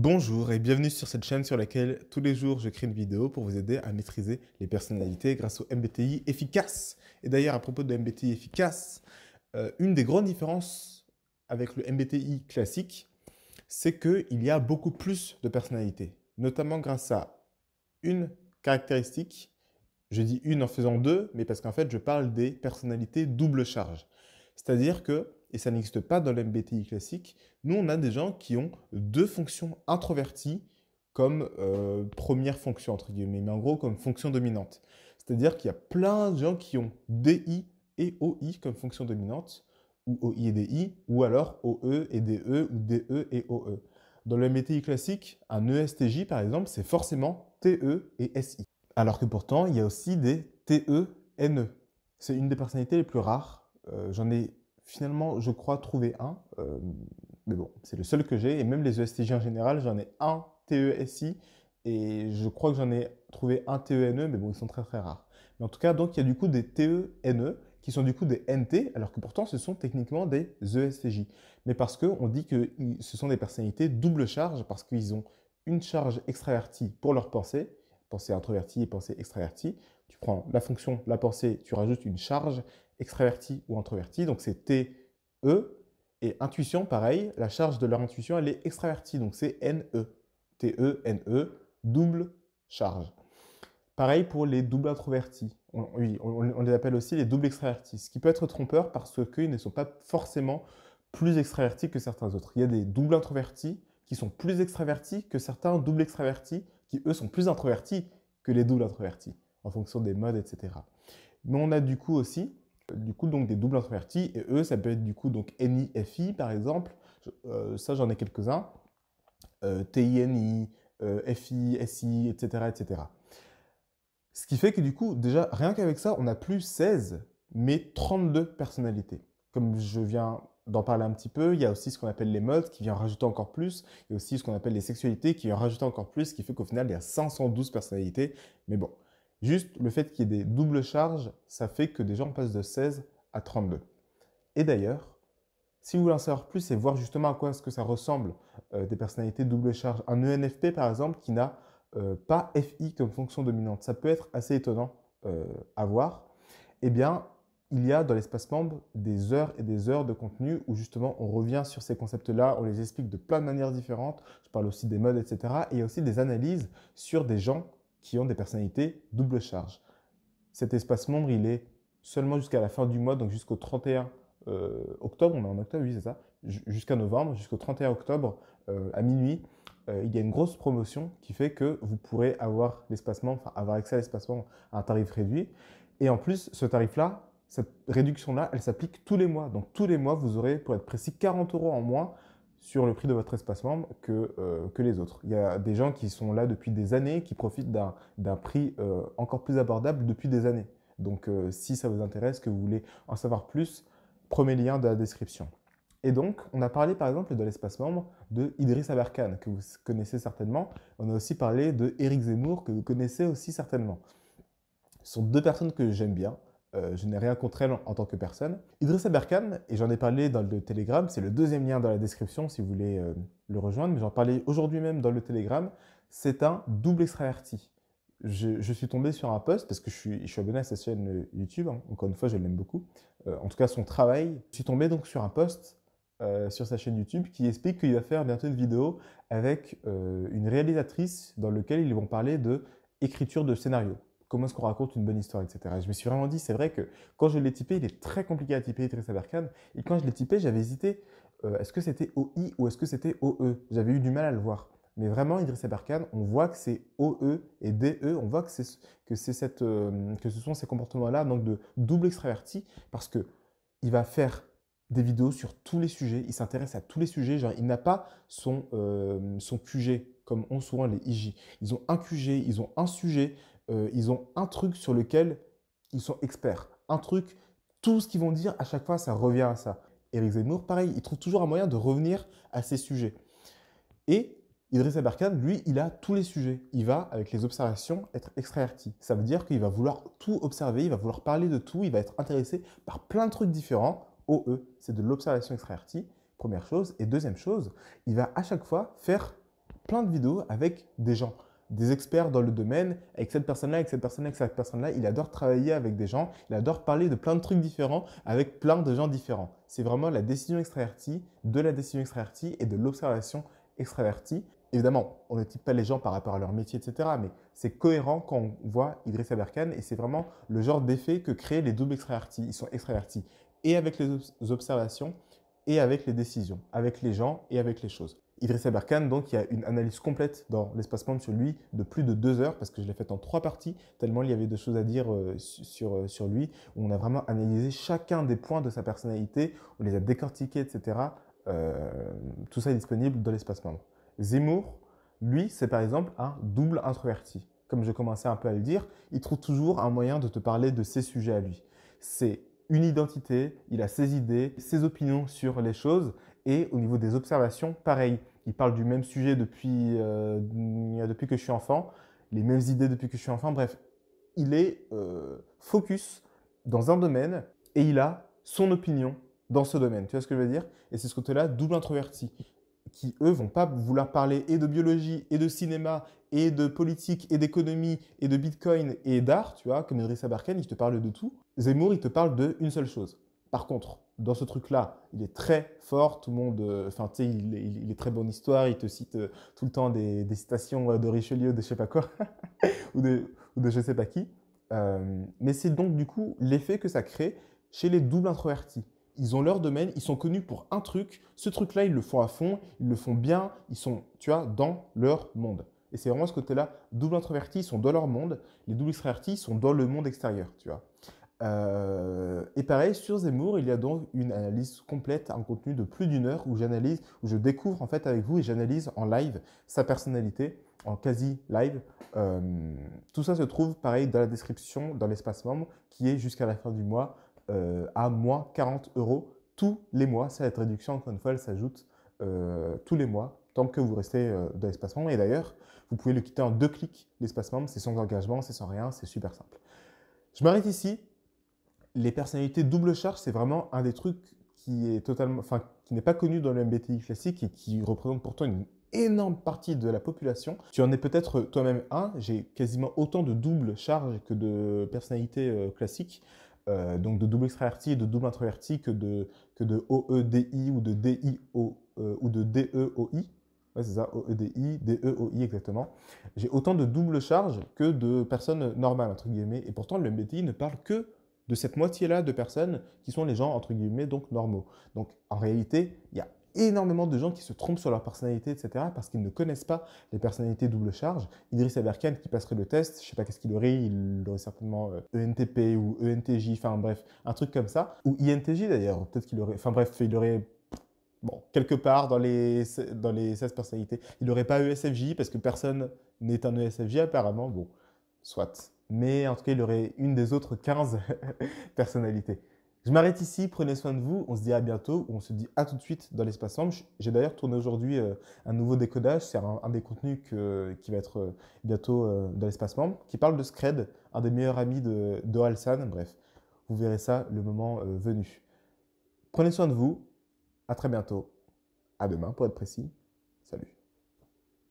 Bonjour et bienvenue sur cette chaîne sur laquelle tous les jours je crée une vidéo pour vous aider à maîtriser les personnalités grâce au MBTI efficace. Et d'ailleurs à propos de MBTI efficace, euh, une des grandes différences avec le MBTI classique, c'est qu'il y a beaucoup plus de personnalités, notamment grâce à une caractéristique, je dis une en faisant deux, mais parce qu'en fait je parle des personnalités double charge. C'est-à-dire que et ça n'existe pas dans l'MBTI classique, nous on a des gens qui ont deux fonctions introverties comme euh, première fonction, entre guillemets, mais en gros comme fonction dominante. C'est-à-dire qu'il y a plein de gens qui ont DI et OI comme fonction dominante, ou OI et DI, ou alors OE et DE, ou DE et OE. Dans le MBTI classique, un ESTJ par exemple, c'est forcément TE et SI. Alors que pourtant, il y a aussi des TENE. E. C'est une des personnalités les plus rares. Euh, j'en ai Finalement, je crois trouver un. Euh, mais bon, c'est le seul que j'ai. Et même les ESTJ en général, j'en ai un TESI. Et je crois que j'en ai trouvé un TENE, e, mais bon, ils sont très très rares. Mais en tout cas, donc il y a du coup des TENE e, qui sont du coup des NT, alors que pourtant ce sont techniquement des ESTJ. Mais parce qu'on dit que ce sont des personnalités double charge, parce qu'ils ont une charge extravertie pour leur pensée, pensée introvertie et pensée extravertie. Tu prends la fonction, la pensée, tu rajoutes une charge extraverti ou introverti, donc c'est T, E. Et intuition, pareil, la charge de leur intuition, elle est extravertie, donc c'est n e T-E, N-E, double charge. Pareil pour les doubles introvertis. On, on, les appelle aussi les doubles extravertis, ce qui peut être trompeur parce qu'ils ne sont pas forcément plus extravertis que certains autres. Il y a des doubles introvertis qui sont plus extravertis que certains doubles extravertis qui, eux, sont plus introvertis que les doubles introvertis, en fonction des modes, etc. Mais on a du coup aussi du coup donc des doubles introvertis, et eux, ça peut être du coup donc N-I-F-I, par exemple, euh, ça j'en ai quelques-uns, euh, TINI, euh, FI, SI, etc., etc. Ce qui fait que du coup, déjà, rien qu'avec ça, on n'a plus 16, mais 32 personnalités. Comme je viens d'en parler un petit peu, il y a aussi ce qu'on appelle les modes qui vient rajouter encore plus, il y a aussi ce qu'on appelle les sexualités qui vient rajouter encore plus, ce qui fait qu'au final, il y a 512 personnalités, mais bon, Juste le fait qu'il y ait des doubles charges, ça fait que des gens passent de 16 à 32. Et d'ailleurs, si vous voulez en savoir plus et voir justement à quoi est-ce que ça ressemble euh, des personnalités double charge, un ENFP par exemple qui n'a euh, pas FI comme fonction dominante, ça peut être assez étonnant euh, à voir, eh bien, il y a dans l'espace membre des heures et des heures de contenu où justement on revient sur ces concepts-là, on les explique de plein de manières différentes, je parle aussi des modes, etc. Et il y a aussi des analyses sur des gens qui ont des personnalités double charge. Cet espace membre, il est seulement jusqu'à la fin du mois, donc jusqu'au 31 euh, octobre, on est en octobre, oui, c'est ça, jusqu'à novembre, jusqu'au 31 octobre euh, à minuit, euh, il y a une grosse promotion qui fait que vous pourrez avoir l'espace membre, avoir accès à l'espace membre à un tarif réduit. Et en plus, ce tarif-là, cette réduction-là, elle s'applique tous les mois. Donc tous les mois, vous aurez, pour être précis, 40 euros en moins sur le prix de votre espace membre euh, que, les autres. Il y a des gens qui sont là depuis des années, qui profitent d'un prix euh, encore plus abordable depuis des années. Donc euh, si ça vous intéresse, que vous voulez en savoir plus, premier lien de la description. Et donc, on a parlé par exemple de l'espace membre de Idriss Aberkan, que vous connaissez certainement. On a aussi parlé de Eric Zemmour, que vous connaissez aussi certainement. Ce sont deux personnes que j'aime bien. Euh, je n'ai rien contre elle en, tant que personne. Idrissa Berkane, et j'en ai parlé dans le Telegram, c'est le deuxième lien dans la description si vous voulez euh, le rejoindre, mais j'en parlais aujourd'hui même dans le Telegram, c'est un double extraverti. Je, suis tombé sur un post parce que je suis, abonné à sa chaîne euh, YouTube, hein. encore une fois, je l'aime beaucoup, en tout cas son travail. Je suis tombé donc sur un post sur sa chaîne YouTube qui explique qu'il va faire bientôt une vidéo avec une réalisatrice dans laquelle ils vont parler de écriture de scénarios comment est-ce qu'on raconte une bonne histoire, etc. je me suis vraiment dit, c'est vrai que quand je l'ai typé, il est très compliqué à typer Idriss Aberkan. Et quand je l'ai typé, j'avais hésité, euh, est-ce que c'était OI ou est-ce que c'était OE J'avais eu du mal à le voir. Mais vraiment, Idriss Aberkan, on voit que c'est OE et DE, on voit que, c'est, que, c'est cette, euh, que ce sont ces comportements-là, donc de double extraverti, parce que il va faire des vidéos sur tous les sujets, il s'intéresse à tous les sujets, genre il n'a pas son, euh, son QG comme ont souvent les IJ. Ils ont un QG, ils ont un sujet, euh, ils ont un truc sur lequel ils sont experts. Un truc, tout ce qu'ils vont dire, à chaque fois, ça revient à ça. Eric Zemmour, pareil, il trouve toujours un moyen de revenir à ces sujets. Et Idriss Aberkane, lui, il a tous les sujets. Il va, avec les observations, être extraverti. Ça veut dire qu'il va vouloir tout observer, il va vouloir parler de tout, il va être intéressé par plein de trucs différents. OE, oh, c'est de l'observation extravertie, première chose. Et deuxième chose, il va à chaque fois faire plein de vidéos avec des gens des experts dans le domaine, avec cette personne-là, avec cette personne-là, avec cette personne-là. Il adore travailler avec des gens, il adore parler de plein de trucs différents avec plein de gens différents. C'est vraiment la décision extravertie, de la décision extravertie et de l'observation extravertie. Évidemment, on ne type pas les gens par rapport à leur métier, etc. Mais c'est cohérent quand on voit Idriss Aberkan et c'est vraiment le genre d'effet que créent les doubles extravertis. Ils sont extravertis et avec les observations et avec les décisions, avec les gens et avec les choses. Idrissa Berkane, donc, il y a une analyse complète dans l'espace membre sur lui de plus de deux heures, parce que je l'ai fait en trois parties, tellement il y avait de choses à dire euh, euh, sur, lui, où on a vraiment analysé chacun des points de sa personnalité, on les a décortiqués, etc. Euh, tout ça est disponible dans l'espace membre. Zemmour, lui, c'est par exemple un double introverti. Comme je commençais un peu à le dire, il trouve toujours un moyen de te parler de ses sujets à lui. C'est une identité, il a ses idées, ses opinions sur les choses, et au niveau des observations, pareil. Il parle du même sujet depuis, euh, depuis que je suis enfant, les mêmes idées depuis que je suis enfant. Bref, il est euh, focus dans un domaine et il a son opinion dans ce domaine. Tu vois ce que je veux dire Et c'est ce côté-là, double introverti, qui eux vont pas vouloir parler et de biologie, et de cinéma, et de politique, et d'économie, et de bitcoin, et d'art, tu vois, comme Idrissa Barken, il te parle de tout. Zemmour, il te parle d'une seule chose, par contre, dans ce truc-là, il est très fort, tout le monde, euh, enfin, tu sais, il, est très bonne histoire, il te cite euh, tout le temps des, citations euh, de Richelieu, de je sais pas quoi, ou, de, ou de je sais pas qui. mais c'est donc du coup l'effet que ça crée chez les doubles introvertis. Ils ont leur domaine, ils sont connus pour un truc, ce truc-là, ils le font à fond, ils le font bien, ils sont, tu vois, dans leur monde. Et c'est vraiment ce côté-là, double introvertis, ils sont dans leur monde, les doubles extravertis, ils sont dans le monde extérieur, tu vois. Euh, et pareil, sur Zemmour, il y a donc une analyse complète, un contenu de plus d'une heure où j'analyse, où je découvre en fait avec vous et j'analyse en live sa personnalité, en quasi live. Euh, tout ça se trouve pareil dans la description, dans l'espace membre, qui est jusqu'à la fin du mois euh, à moins 40 euros tous les mois. Cette réduction, encore une fois, elle s'ajoute tous les mois tant que vous restez dans l'espace membre. Et d'ailleurs, vous pouvez le quitter en deux clics, l'espace membre, c'est sans engagement, c'est sans rien, c'est super simple. Je m'arrête ici les personnalités double charge, c'est vraiment un des trucs qui est totalement, enfin, qui n'est pas connu dans le MBTI classique et qui représente pourtant une énorme partie de la population. Tu en es peut-être toi-même un. J'ai quasiment autant de double charge que de personnalités euh, classiques. Euh, donc de double extraverti, et de double introverti, que de, que de OEDI ou de DIO euh, ou de DEOI. Ouais, c'est ça, OEDI, DEOI exactement. J'ai autant de double charge que de personnes normales, entre guillemets. Et pourtant, le MBTI ne parle que de cette moitié-là de personnes qui sont les gens, entre guillemets, donc normaux. Donc en réalité, il y a énormément de gens qui se trompent sur leur personnalité, etc., parce qu'ils ne connaissent pas les personnalités double charge. Idriss Aberkan, qui passerait le test, je sais pas qu'est-ce qu'il aurait, il aurait certainement ENTP euh, e ou ENTJ, enfin bref, un truc comme ça, ou INTJ d'ailleurs, peut-être qu'il aurait, enfin bref, il aurait bon, quelque part dans les, dans les 16 personnalités. Il n'aurait pas ESFJ parce que personne n'est un ESFJ apparemment. Bon, soit mais en tout cas, il aurait une des autres 15 personnalités. Je m'arrête ici, prenez soin de vous, on se dit à bientôt, on se dit à tout de suite dans l'espace membre. J'ai d'ailleurs tourné aujourd'hui euh, un nouveau décodage, c'est un, un, des contenus qui va être euh, bientôt euh, dans l'espace membre, qui parle de Scred, un des meilleurs amis de, de bref, vous verrez ça le moment venu. Prenez soin de vous, à très bientôt, à demain pour être précis.